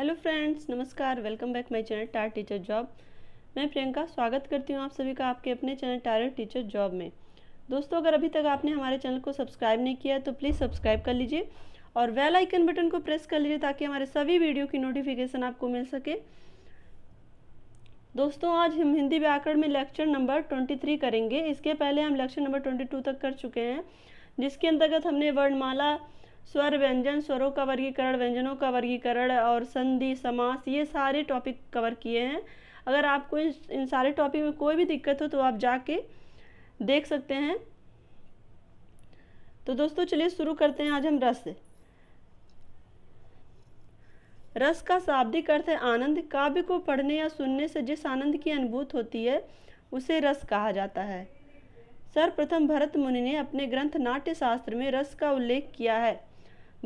hello friends नमस्कार welcome back my channel टार teacher job मैं प्रियंका स्वागत करती हूँ आप सभी का आपके अपने चैनल टार टीचर जॉब में दोस्तों अगर अभी तक आपने हमारे चैनल को सब्सक्राइब नहीं किया है तो प्लीज़ सब्सक्राइब कर लीजिए और वेल आइकन बटन को प्रेस कर लीजिए ताकि हमारे सभी वीडियो की नोटिफिकेशन आपको मिल सके दोस्तों आज हम हिंदी व्याकरण में लेक्चर नंबर ट्वेंटी थ्री करेंगे इसके पहले हम लेक्चर नंबर ट्वेंटी टू तक कर चुके हैं जिसके अंतर्गत हमने वर्णमाला स्वर व्यंजन स्वरों का वर्गीकरण व्यंजनों का वर्गीकरण और संधि समास ये सारे टॉपिक कवर किए हैं अगर आपको इन, इन सारे टॉपिक में कोई भी दिक्कत हो तो आप जाके देख सकते हैं तो दोस्तों चलिए शुरू करते हैं आज हम रस रस का शाब्दिक अर्थ है आनंद काव्य को पढ़ने या सुनने से जिस आनंद की अनुभूत होती है उसे रस कहा जाता है सर्वप्रथम भरत मुनि ने अपने ग्रंथ नाट्य शास्त्र में रस का उल्लेख किया है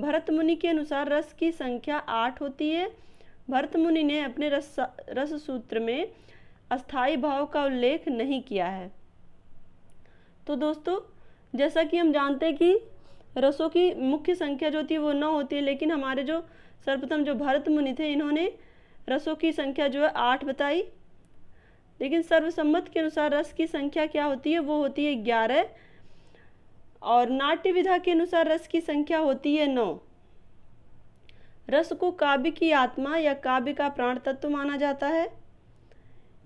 भरत मुनि के अनुसार रस की संख्या आठ होती है भरत मुनि ने अपने रस रस सूत्र में अस्थाई भाव का उल्लेख नहीं किया है तो दोस्तों जैसा कि हम जानते हैं कि रसों की मुख्य संख्या जो होती है वो नौ होती है लेकिन हमारे जो सर्वप्रथम जो भरत मुनि थे इन्होंने रसों की संख्या जो है आठ बताई लेकिन सर्वसम्मत के अनुसार रस की संख्या क्या होती है वो होती है ग्यारह और नाट्य विधा के अनुसार रस की संख्या होती है नौ रस को काव्य की आत्मा या काव्य का प्राण तत्व माना जाता है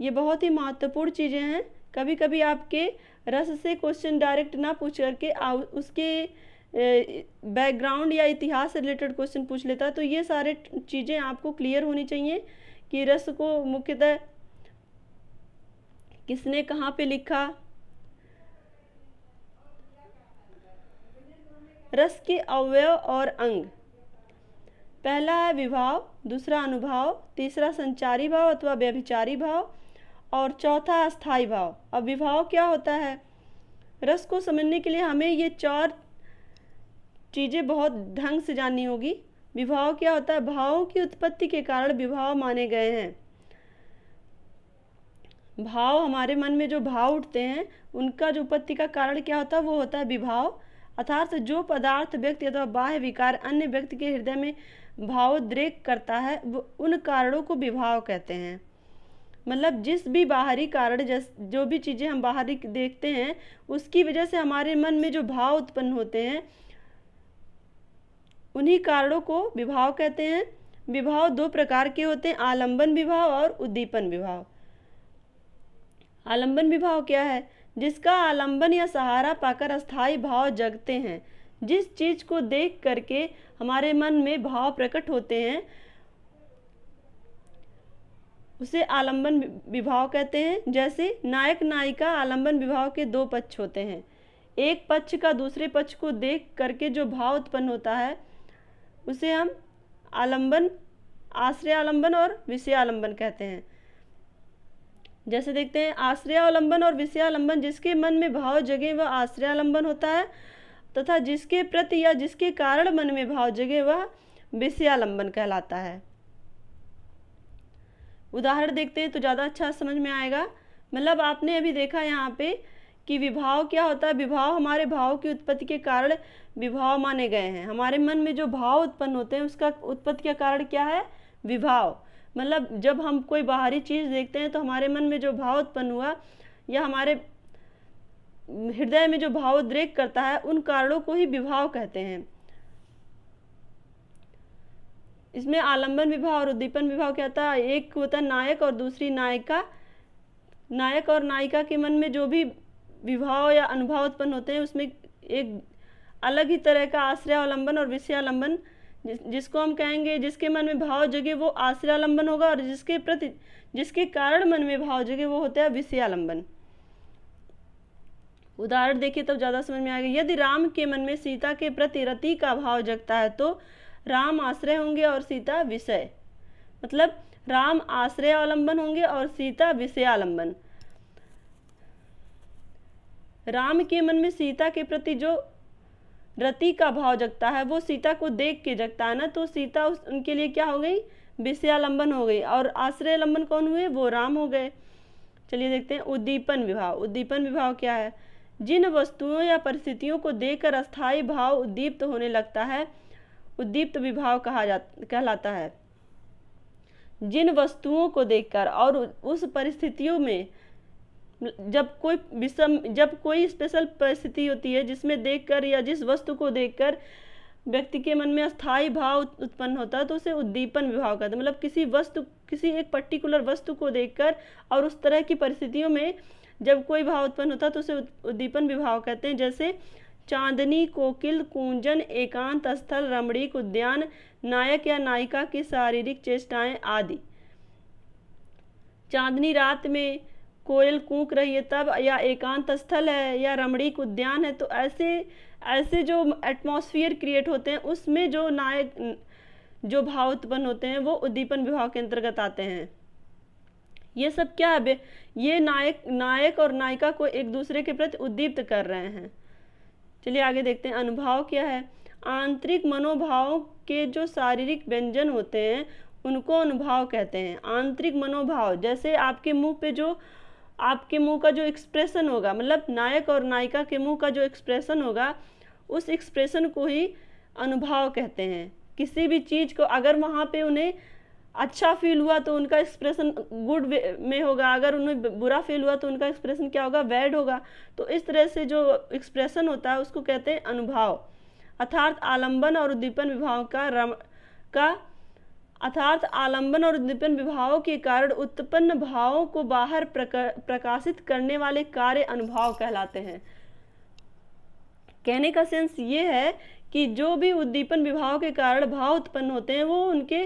ये बहुत ही महत्वपूर्ण चीज़ें हैं कभी कभी आपके रस से क्वेश्चन डायरेक्ट ना पूछ करके उसके बैकग्राउंड या इतिहास से रिलेटेड क्वेश्चन पूछ लेता है तो ये सारे चीज़ें आपको क्लियर होनी चाहिए कि रस को मुख्यतः किसने कहाँ पे लिखा रस के अवयव और अंग पहला है विभाव दूसरा अनुभाव तीसरा संचारी भाव अथवा व्यभिचारी भाव और चौथा अस्थाई भाव अब विभाव क्या होता है रस को समझने के लिए हमें ये चार चीज़ें बहुत ढंग से जाननी होगी विभाव क्या होता है भावों की उत्पत्ति के कारण विभाव माने गए हैं भाव हमारे मन में जो भाव उठते हैं उनका जो उत्पत्ति का कारण क्या होता है वो होता है विभाव अर्थात जो पदार्थ व्यक्ति अथवा बाह्य विकार अन्य व्यक्ति के हृदय में भावोद्रेक करता है उन कारणों को विभाव कहते हैं मतलब जिस भी बाहरी कारण जैस जो भी चीज़ें हम बाहरी देखते हैं उसकी वजह से हमारे मन में जो भाव उत्पन्न होते हैं उन्हीं कारणों को विभाव कहते हैं विभाव दो प्रकार के होते हैं आलंबन विभाव और उद्दीपन विभाव आलंबन विभाव क्या है जिसका आलंबन या सहारा पाकर अस्थाई भाव जगते हैं जिस चीज को देख करके हमारे मन में भाव प्रकट होते हैं उसे आलंबन विभाव कहते हैं जैसे नायक नायिका आलंबन विभाव के दो पक्ष होते हैं एक पक्ष का दूसरे पक्ष को देख करके जो भाव उत्पन्न होता है उसे हम आलंबन आश्रय आलंबन और विषय आलंबन कहते हैं जैसे देखते हैं आश्रयावलंबन और विषयालंबन जिसके मन में भाव जगे वह आश्रयालंबन होता है तथा जिसके प्रति या जिसके कारण मन में भाव जगे वह विषयालंबन कहलाता है उदाहरण देखते हैं तो ज़्यादा अच्छा समझ में आएगा मतलब आपने अभी देखा यहाँ पे कि विभाव क्या होता है विभाव हमारे भाव की उत्पत्ति के कारण विभाव माने गए हैं हमारे मन में जो भाव उत्पन्न होते हैं उसका उत्पत्ति का कारण क्या है विभाव मतलब जब हम कोई बाहरी चीज़ देखते हैं तो हमारे मन में जो भाव उत्पन्न हुआ या हमारे हृदय में जो उद्रेक करता है उन कारणों को ही विभाव कहते हैं इसमें आलंबन विवाह और उद्दीपन विभाव क्या होता है एक होता है नायक और दूसरी नायिका नायक और नायिका के मन में जो भी विभाव या अनुभव उत्पन्न होते हैं उसमें एक अलग ही तरह का आश्रय आलंबन और विषयालंबन जिस जिसको हम कहेंगे जिसके मन में भाव जगे वो आश्रयालंबन होगा और जिसके प्रति जिसके कारण मन में भाव जगे वो होता है विषयालंबन उदाहरण देखिए तब तो ज़्यादा समझ में आएगा यदि राम के मन में सीता के प्रति रति का भाव जगता है तो राम आश्रय होंगे और सीता विषय मतलब राम आश्रय आलंबन होंगे और सीता विषय आलंबन राम के मन में सीता के प्रति जो रति का भाव जगता है वो सीता को देख के जगता है ना तो सीता उस उनके लिए क्या हो गई विषयालंबन हो गई और आश्रय लंबन कौन हुए वो राम हो गए चलिए देखते हैं उद्दीपन विभाव उद्दीपन विभाव क्या है जिन वस्तुओं या परिस्थितियों को देखकर अस्थायी भाव उद्दीप्त होने लगता है उद्दीप्त विभाव कहा जा कहलाता है जिन वस्तुओं को देखकर और उस परिस्थितियों में जब कोई विषम जब कोई स्पेशल परिस्थिति होती है जिसमें देखकर या जिस वस्तु को देखकर व्यक्ति के मन में अस्थाई भाव उत्पन्न होता है तो उसे उद्दीपन विभाव कहते हैं मतलब किसी वस्तु किसी एक पर्टिकुलर वस्तु को देखकर और उस तरह की परिस्थितियों में जब कोई भाव उत्पन्न होता है तो उसे उद्दीपन विभाव कहते हैं जैसे चांदनी कोकिल कुंजन एकांत स्थल रमणीक उद्यान नायक या नायिका की शारीरिक चेष्टाएं आदि चांदनी रात में कोयल कूक रही है तब या एकांत स्थल है या रमणीक उद्यान है तो ऐसे ऐसे जो एटमॉस्फियर क्रिएट होते हैं उसमें जो नायक जो भाव उत्पन्न होते हैं वो उद्दीपन विभाग के अंतर्गत आते हैं ये सब क्या है ये नायक नायक और नायिका को एक दूसरे के प्रति उद्दीप्त कर रहे हैं चलिए आगे देखते हैं अनुभाव क्या है आंतरिक मनोभाव के जो शारीरिक व्यंजन होते हैं उनको अनुभाव कहते हैं आंतरिक मनोभाव जैसे आपके मुंह पे जो आपके मुंह का जो एक्सप्रेशन होगा मतलब नायक और नायिका के मुंह का जो एक्सप्रेशन होगा उस एक्सप्रेशन को ही अनुभाव कहते हैं किसी भी चीज़ को अगर वहाँ पे उन्हें अच्छा फील हुआ तो उनका एक्सप्रेशन गुड में होगा अगर उन्हें बुरा फील हुआ तो उनका एक्सप्रेशन क्या होगा बैड होगा तो इस तरह से जो एक्सप्रेशन होता है उसको कहते हैं अनुभाव अर्थात आलंबन और उद्दीपन विभाव का रम का अर्थात आलंबन और उद्दीपन विभावों के कारण उत्पन्न भावों को बाहर प्रकाशित करने वाले कार्य अनुभाव कहलाते हैं कहने का सेंस ये है कि जो भी उद्दीपन विभाव के कारण भाव उत्पन्न होते हैं वो उनके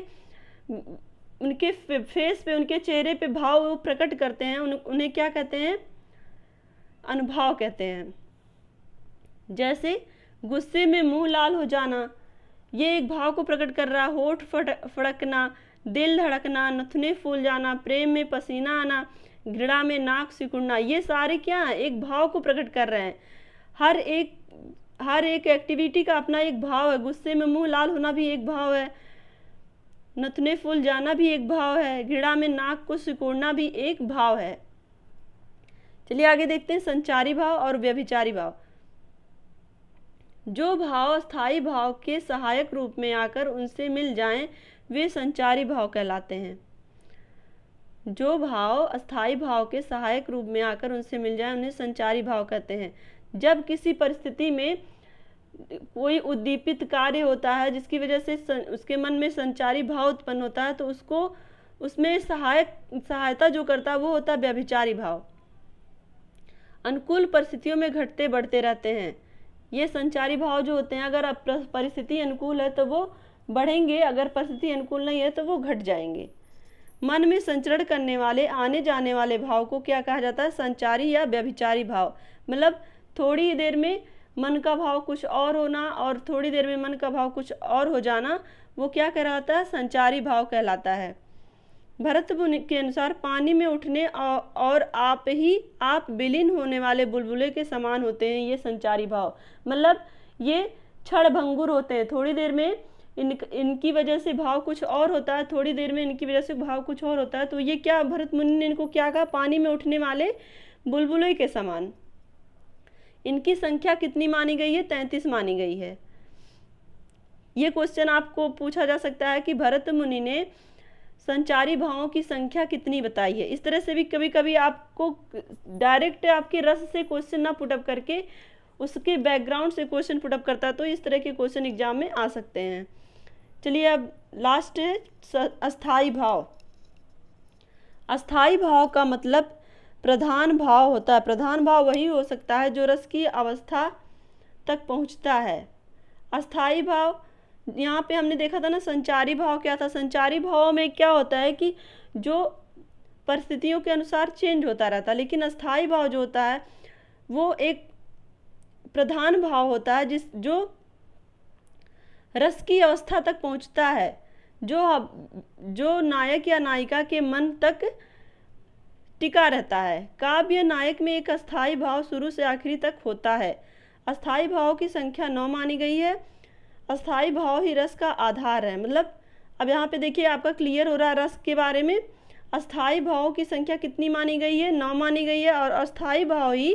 उनके फेस पे उनके चेहरे पे भाव वो प्रकट करते हैं उन, उन्हें क्या कहते हैं अनुभाव कहते हैं जैसे गुस्से में मुंह लाल हो जाना ये एक भाव को प्रकट कर रहा होठ फट फड़कना दिल धड़कना नथुने फूल जाना प्रेम में पसीना आना घृणा में नाक सिकुड़ना ये सारे क्या एक भाव को प्रकट कर रहे हैं हर एक हर एक एक्टिविटी का अपना एक भाव है गुस्से में मुंह लाल होना भी एक भाव है नथने फूल जाना भी एक भाव है घृणा में नाक को सिकोड़ना भी एक भाव है चलिए आगे देखते हैं संचारी भाव और व्यभिचारी भाव जो भाव स्थाई भाव के सहायक रूप में आकर उनसे मिल जाएं वे संचारी भाव कहलाते हैं जो भाव अस्थाई भाव के सहायक रूप में आकर उनसे मिल जाए उन्हें संचारी भाव कहते हैं जब किसी परिस्थिति में कोई उद्दीपित कार्य होता है जिसकी वजह से सं, उसके मन में संचारी भाव उत्पन्न होता है तो उसको उसमें सहायक सहायता जो करता है वो होता है व्यभिचारी भाव अनुकूल परिस्थितियों में घटते बढ़ते रहते हैं ये संचारी भाव जो होते हैं अगर परिस्थिति अनुकूल है तो वो बढ़ेंगे अगर परिस्थिति अनुकूल नहीं है तो वो घट जाएंगे मन में संचरण करने वाले आने जाने वाले भाव को क्या कहा जाता है संचारी या व्यभिचारी भाव मतलब थोड़ी देर में मन का भाव कुछ और होना और थोड़ी देर में मन का भाव कुछ और हो जाना वो क्या कहलाता है संचारी भाव कहलाता है भरत मुनि के अनुसार पानी में उठने और आप ही आप विलीन होने वाले बुलबुले के समान होते हैं ये संचारी भाव मतलब ये क्षण भंगुर होते हैं थोड़ी देर में इन इनकी वजह से भाव कुछ और होता है थोड़ी देर में इनकी वजह से भाव कुछ और होता है तो ये क्या भरत मुनि ने इनको क्या कहा पानी में उठने वाले बुलबुले के समान इनकी संख्या कितनी मानी गई है तैंतीस मानी गई है ये क्वेश्चन आपको पूछा जा सकता है कि भरत मुनि ने संचारी भावों की संख्या कितनी बताई है इस तरह से भी कभी कभी आपको डायरेक्ट आपके रस से क्वेश्चन ना पुटअप करके उसके बैकग्राउंड से क्वेश्चन पुटअप करता है तो इस तरह के क्वेश्चन एग्जाम में आ सकते हैं चलिए अब लास्ट है अस्थाई भाव अस्थाई भाव का मतलब प्रधान भाव होता है प्रधान भाव वही हो सकता है जो रस की अवस्था तक पहुंचता है अस्थाई भाव यहाँ पे हमने देखा था ना संचारी भाव क्या था संचारी भाव में क्या होता है कि जो परिस्थितियों के अनुसार चेंज होता रहता है लेकिन अस्थाई भाव जो होता है वो एक प्रधान भाव होता है जिस जो रस की अवस्था तक पहुँचता है जो जो नायक या नायिका के मन तक टिका रहता है काव्य नायक में एक अस्थाई भाव शुरू से आखिरी तक होता है अस्थाई भाव की संख्या नौ मानी गई है अस्थाई भाव ही रस का आधार है मतलब अब यहाँ पे देखिए आपका क्लियर हो रहा है रस के बारे में अस्थाई भाव की संख्या कितनी मानी गई है नौ मानी गई है और अस्थाई भाव ही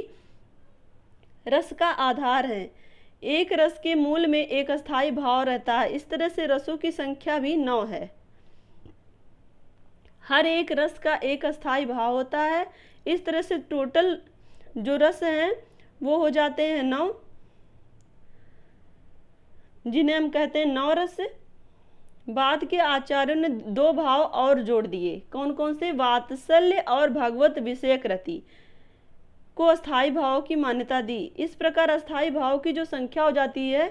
रस का आधार है एक रस के मूल में एक अस्थाई भाव रहता है इस तरह से रसों की संख्या भी नौ है हर एक रस का एक अस्थाई भाव होता है इस तरह से टोटल जो रस हैं वो हो जाते हैं नौ जिन्हें हम कहते हैं नवरस बाद के आचार्यों ने दो भाव और जोड़ दिए कौन कौन से वात्सल्य और भगवत विषय कृति को अस्थाई भाव की मान्यता दी इस प्रकार अस्थाई भाव की जो संख्या हो जाती है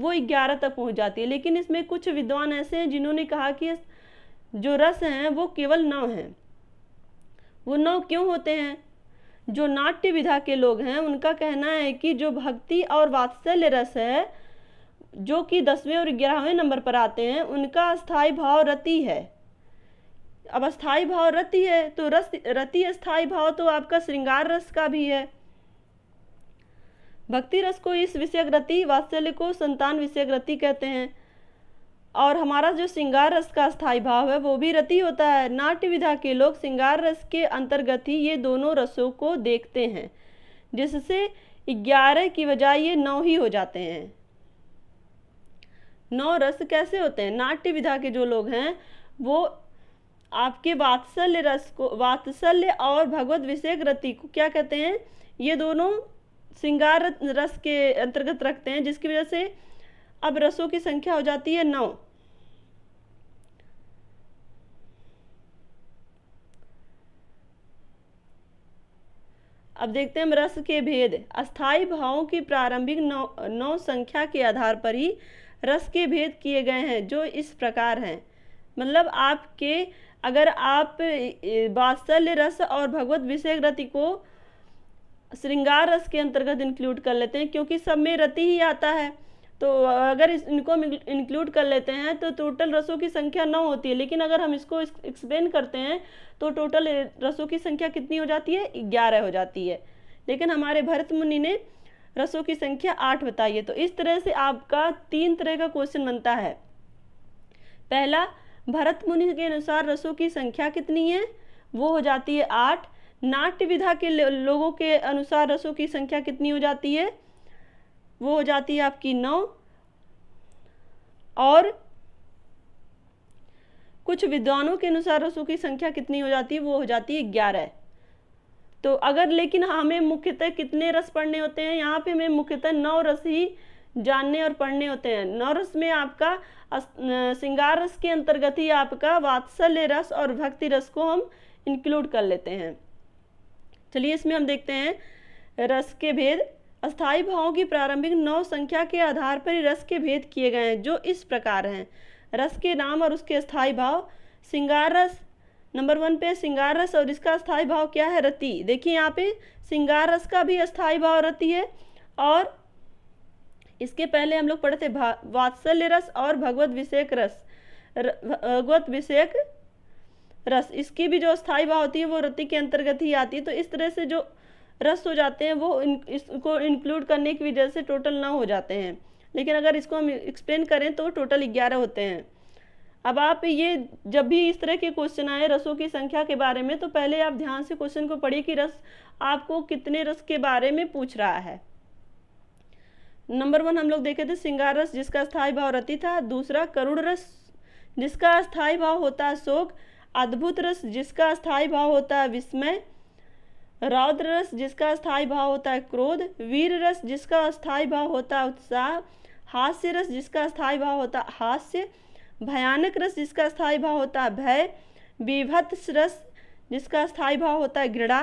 वो ग्यारह तक पहुंच जाती है लेकिन इसमें कुछ विद्वान ऐसे हैं जिन्होंने कहा कि जो रस हैं वो केवल नौ हैं वो नौ क्यों होते हैं जो नाट्य विधा के लोग हैं उनका कहना है कि जो भक्ति और वात्सल्य रस है जो कि दसवें और ग्यारहवें नंबर पर आते हैं उनका अस्थाई भाव रति है अब अस्थाई भाव रति है तो रस रति अस्थाई भाव तो आपका श्रृंगार रस का भी है भक्ति रस को इस विषय रति वात्सल्य को संतान विषय रति कहते हैं और हमारा जो श्रृंगार रस का स्थाई भाव है वो भी रति होता है नाट्य विधा के लोग श्रृंगार रस के अंतर्गत ही ये दोनों रसों को देखते हैं जिससे ग्यारह की बजाय ये नौ ही हो जाते हैं नौ रस कैसे होते हैं नाट्य विधा के जो लोग हैं वो आपके वात्सल्य रस को वात्सल्य और भगवत विषय रति को क्या कहते हैं ये दोनों श्रृंगार रस के अंतर्गत रखते हैं जिसकी वजह से अब रसों की संख्या हो जाती है नौ अब देखते हैं हम रस के भेद अस्थाई भावों की प्रारंभिक नौ नौ संख्या के आधार पर ही रस के भेद किए गए हैं जो इस प्रकार हैं मतलब आपके अगर आप वात्सल्य रस और भगवत विषय रति को श्रृंगार रस के अंतर्गत इंक्लूड कर लेते हैं क्योंकि सब में रति ही आता है तो अगर इस, इनको इंक्लूड कर लेते हैं तो टोटल रसों की संख्या नौ होती है लेकिन अगर हम इसको एक्सप्लेन करते हैं तो टोटल रसों की संख्या कितनी हो जाती है ग्यारह हो जाती है लेकिन हमारे भरत मुनि ने रसों की संख्या आठ बताइए तो इस तरह से आपका तीन तरह का क्वेश्चन बनता है पहला भरत मुनि के अनुसार रसों की संख्या कितनी है वो हो जाती है आठ नाट्य विधा के लोगों के अनुसार रसों की संख्या कितनी हो जाती है वो हो जाती है आपकी नौ और कुछ विद्वानों के अनुसार रसों की संख्या कितनी हो जाती है वो हो जाती है ग्यारह तो अगर लेकिन हमें मुख्यतः कितने रस पढ़ने होते हैं यहाँ पे हमें मुख्यतः नौ रस ही जानने और पढ़ने होते हैं नौ रस में आपका श्रृंगार रस के अंतर्गत ही आपका वात्सल्य रस और भक्ति रस को हम इंक्लूड कर लेते हैं चलिए इसमें हम देखते हैं रस के भेद अस्थाई भावों की प्रारंभिक नौ संख्या के आधार पर रस के भेद किए गए हैं जो इस प्रकार हैं रस के नाम और उसके अस्थाई भाव श्रृंगार रस नंबर वन पे सिंगार रस और इसका स्थायी भाव क्या है रति देखिए यहाँ पे सिंगार रस का भी अस्थाई भाव रति है और इसके पहले हम लोग पढ़े थे वात्सल्य रस और भगवत विषेक रस भगवत विषेक रस इसकी भी जो अस्थाई भाव होती है वो रति के अंतर्गत ही आती है तो इस तरह से जो रस हो जाते हैं वो इन, इसको इंक्लूड करने की वजह से टोटल ना हो जाते हैं लेकिन अगर इसको हम एक्सप्लेन करें तो टोटल ग्यारह होते हैं अब आप ये जब भी इस तरह के क्वेश्चन आए रसों की संख्या के बारे में तो पहले आप ध्यान से क्वेश्चन को पढ़िए कि रस आपको कितने रस के बारे में पूछ रहा है नंबर वन हम लोग देखे थे सिंगार रस जिसका स्थायी भाव रति था दूसरा करुण रस जिसका स्थायी भाव होता है शोक अद्भुत रस जिसका स्थायी भाव होता है विस्मय रौद्र रस जिसका स्थायी भाव होता है क्रोध वीर रस जिसका स्थायी भाव होता है उत्साह हास्य रस जिसका स्थायी भाव होता है हास्य भयानक रस जिसका स्थायी भाव होता है भय विभत्स रस जिसका स्थायी भाव होता है घृणा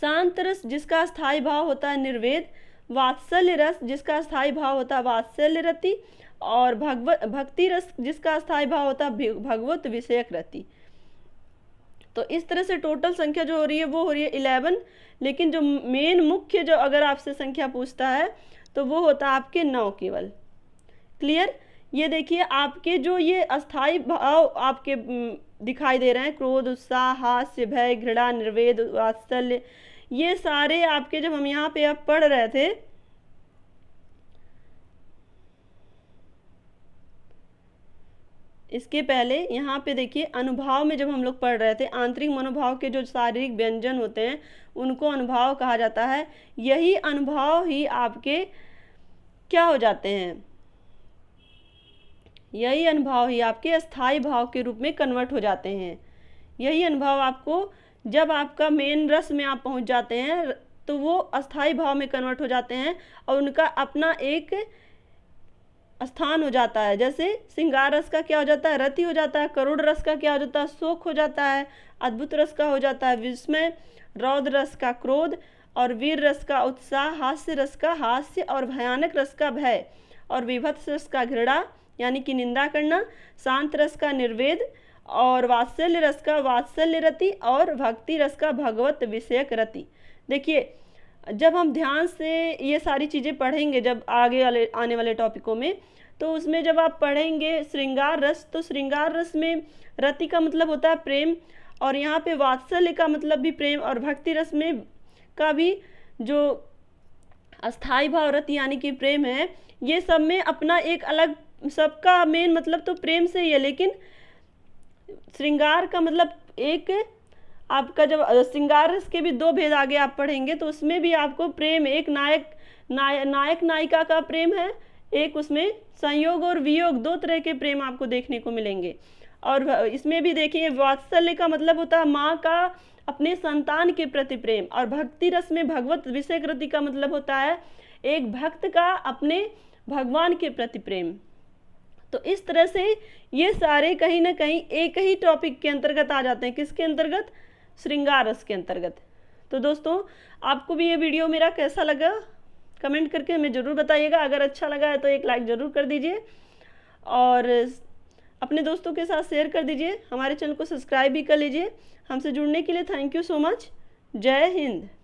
शांत रस जिसका स्थायी भाव होता है निर्वेद वात्सल्य रस जिसका स्थायी भाव होता है वात्सल्य रति और भगवत भक्ति रस जिसका स्थायी भाव होता है भगवत विषयक रति तो इस तरह से टोटल संख्या जो हो रही है वो हो रही है इलेवन लेकिन जो मेन मुख्य जो अगर आपसे संख्या पूछता है तो वो होता है आपके नौ केवल क्लियर ये देखिए आपके जो ये अस्थाई भाव आपके दिखाई दे रहे हैं क्रोध उत्साह हास्य भय घृणा निर्वेद वात्सल्य ये सारे आपके जब हम यहाँ पे अब पढ़ रहे थे इसके पहले यहाँ पे देखिए अनुभाव में जब हम लोग पढ़ रहे थे आंतरिक मनोभाव के जो शारीरिक व्यंजन होते हैं उनको अनुभाव कहा जाता है यही अनुभाव ही आपके क्या हो जाते हैं यही अनुभव ही आपके अस्थाई भाव के रूप में कन्वर्ट हो जाते हैं यही अनुभव आपको जब आपका मेन रस में आप पहुंच जाते हैं तो वो अस्थाई भाव में कन्वर्ट हो जाते हैं और उनका अपना एक स्थान हो जाता है जैसे सिंगार रस का क्या हो जाता है रति हो जाता है करोड़ रस का क्या हो जाता है शोक हो जाता है अद्भुत रस का हो जाता है विस्मय रौद्र रस का क्रोध और वीर रस का उत्साह हास्य रस का हास्य और भयानक रस का भय और विभत्स रस का घृणा यानी कि निंदा करना शांत रस का निर्वेद और वात्सल्य रस का वात्सल्य रति और भक्ति रस का भगवत विषयक रति देखिए जब हम ध्यान से ये सारी चीज़ें पढ़ेंगे जब आगे वाले आने वाले टॉपिकों में तो उसमें जब आप पढ़ेंगे श्रृंगार रस तो श्रृंगार रस में रति का मतलब होता है प्रेम और यहाँ पे वात्सल्य का मतलब भी प्रेम और भक्ति रस में का भी जो अस्थाई भाव रति यानी कि प्रेम है ये सब में अपना एक अलग सबका मेन मतलब तो प्रेम से ही है लेकिन श्रृंगार का मतलब एक आपका जब श्रृंगार के भी दो भेद आगे आप पढ़ेंगे तो उसमें भी आपको प्रेम एक नायक नाय नायक नायिका का प्रेम है एक उसमें संयोग और वियोग दो तरह के प्रेम आपको देखने को मिलेंगे और इसमें भी देखिए वात्सल्य का मतलब होता है माँ का अपने संतान के प्रति प्रेम और भक्ति रस में भगवत विषय कृति का मतलब होता है एक भक्त का अपने भगवान के प्रति प्रेम तो इस तरह से ये सारे कहीं ना कहीं एक ही टॉपिक के अंतर्गत आ जाते हैं किसके अंतर्गत श्रृंगार रस के अंतर्गत तो दोस्तों आपको भी ये वीडियो मेरा कैसा लगा कमेंट करके हमें ज़रूर बताइएगा अगर अच्छा लगा है तो एक लाइक ज़रूर कर दीजिए और अपने दोस्तों के साथ शेयर कर दीजिए हमारे चैनल को सब्सक्राइब भी कर लीजिए हमसे जुड़ने के लिए थैंक यू सो मच जय हिंद